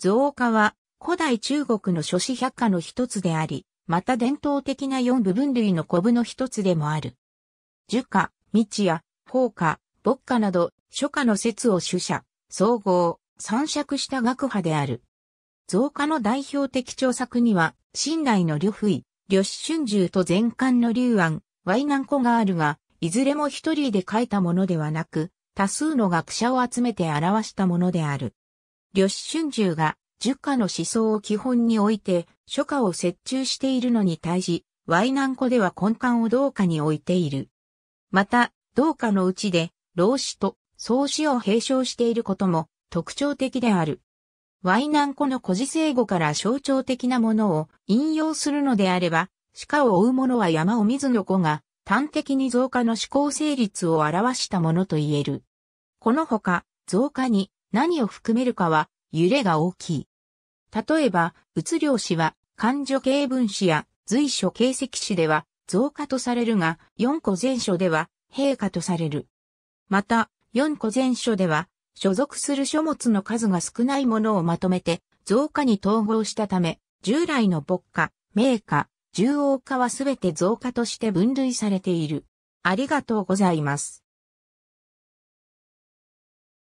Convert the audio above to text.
造花は古代中国の諸子百科の一つであり、また伝統的な四部分類の古部の一つでもある。儒家、日夜、法家、牧家など、諸家の説を主者、総合、三釈した学派である。造花の代表的著作には、新代の呂不韋、呂子春秋と前漢の劉安、ナン子があるが、いずれも一人で書いたものではなく、多数の学者を集めて表したものである。呂子春秋が、儒家の思想を基本において、書家を折衷しているのに対し、淮南湖では根幹を同家に置いている。また、同家のうちで、老子と創子を併称していることも特徴的である。淮南湖の古事聖語から象徴的なものを引用するのであれば、鹿を追う者は山を水の子が端的に増加の思考成立を表したものと言える。このほか、増加に何を含めるかは揺れが大きい。例えば、うつ量子は、感情形分子や随所形跡子では増加とされるが、四個前書では閉化とされる。また、四個前書では、所属する書物の数が少ないものをまとめて、増加に統合したため、従来の牧歌、名歌、重王化はすべて増加として分類されている。ありがとうございます。